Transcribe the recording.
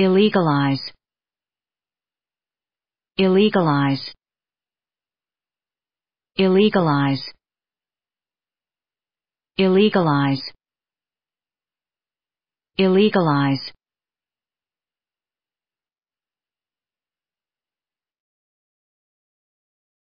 illegalize illegalize illegalize illegalize illegalize